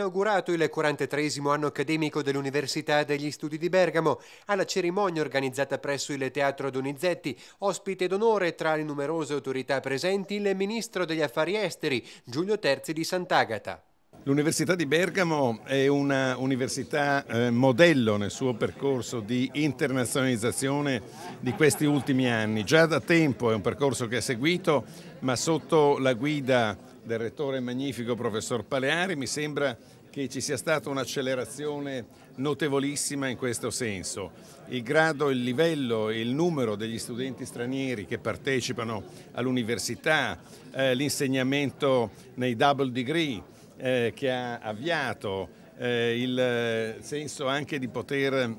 inaugurato il 43 anno accademico dell'Università degli Studi di Bergamo alla cerimonia organizzata presso il Teatro Donizetti, ospite d'onore tra le numerose autorità presenti il ministro degli affari esteri Giulio Terzi di Sant'Agata. L'Università di Bergamo è una università eh, modello nel suo percorso di internazionalizzazione di questi ultimi anni. Già da tempo è un percorso che ha seguito, ma sotto la guida del rettore magnifico professor Paleari, mi sembra che ci sia stata un'accelerazione notevolissima in questo senso. Il grado, il livello e il numero degli studenti stranieri che partecipano all'università, eh, l'insegnamento nei double degree eh, che ha avviato, eh, il eh, senso anche di poter eh,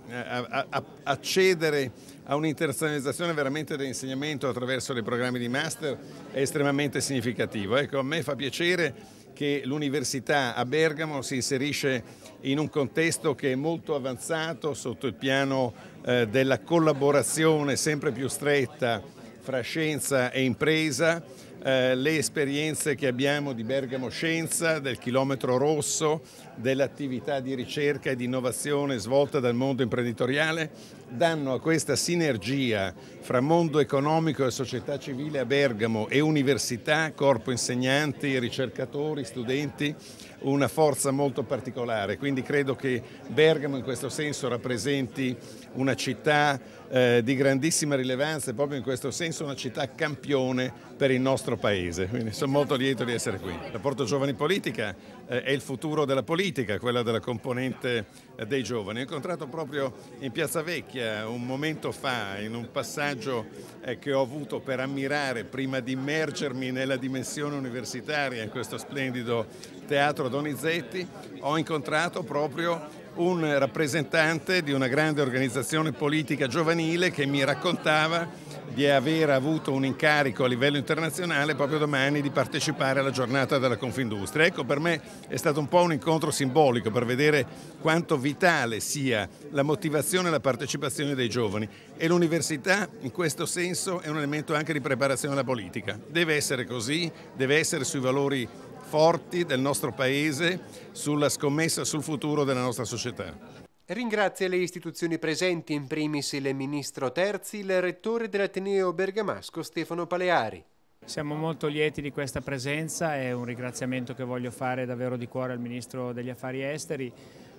accedere a un'internazionalizzazione veramente dell'insegnamento attraverso dei programmi di master è estremamente significativo. Ecco, a me fa piacere che l'università a Bergamo si inserisce in un contesto che è molto avanzato sotto il piano eh, della collaborazione sempre più stretta fra scienza e impresa eh, le esperienze che abbiamo di Bergamo Scienza, del chilometro rosso, dell'attività di ricerca e di innovazione svolta dal mondo imprenditoriale danno a questa sinergia fra mondo economico e società civile a Bergamo e università, corpo insegnanti, ricercatori, studenti, una forza molto particolare. Quindi credo che Bergamo in questo senso rappresenti una città eh, di grandissima rilevanza e proprio in questo senso una città campione per il nostro Paese. Quindi sono molto lieto di essere qui. Il rapporto giovani politica eh, è il futuro della politica, quella della componente eh, dei giovani. Ho incontrato proprio in Piazza Vecchia Venezia eh, un momento fa, in un passaggio eh, che ho avuto per ammirare prima di immergermi nella dimensione universitaria in questo splendido teatro Donizetti, ho incontrato proprio un rappresentante di una grande organizzazione politica giovanile che mi raccontava di aver avuto un incarico a livello internazionale proprio domani di partecipare alla giornata della Confindustria. Ecco, per me è stato un po' un incontro simbolico per vedere quanto vitale sia la motivazione e la partecipazione dei giovani e l'università in questo senso è un elemento anche di preparazione alla politica. Deve essere così, deve essere sui valori forti del nostro Paese, sulla scommessa sul futuro della nostra società. Ringrazia le istituzioni presenti, in primis il Ministro Terzi, il Rettore dell'Ateneo Bergamasco Stefano Paleari. Siamo molto lieti di questa presenza, è un ringraziamento che voglio fare davvero di cuore al Ministro degli Affari Esteri,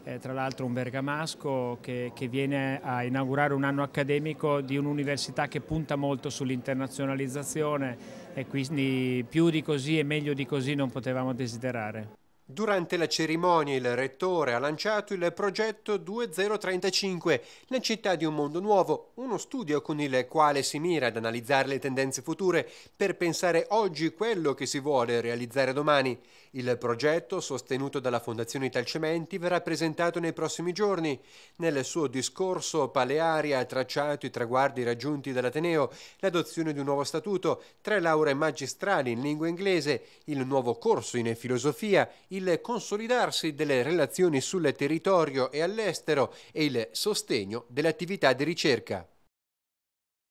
eh, tra l'altro un bergamasco che, che, viene a inaugurare un anno accademico di un'università che punta molto sull'internazionalizzazione e quindi più di così e meglio di così non potevamo desiderare. Durante la cerimonia il rettore ha lanciato il progetto 2035, la città di un mondo nuovo, uno studio con il quale si mira ad analizzare le tendenze future per pensare oggi quello che si vuole realizzare domani. Il progetto, sostenuto dalla Fondazione Italcementi, verrà presentato nei prossimi giorni. Nel suo discorso Paleari ha tracciato i traguardi raggiunti dall'Ateneo, l'adozione di un nuovo statuto, tre lauree magistrali in lingua inglese, il nuovo corso in filosofia, il il consolidarsi delle relazioni sul territorio e all'estero e il sostegno dell'attività di ricerca.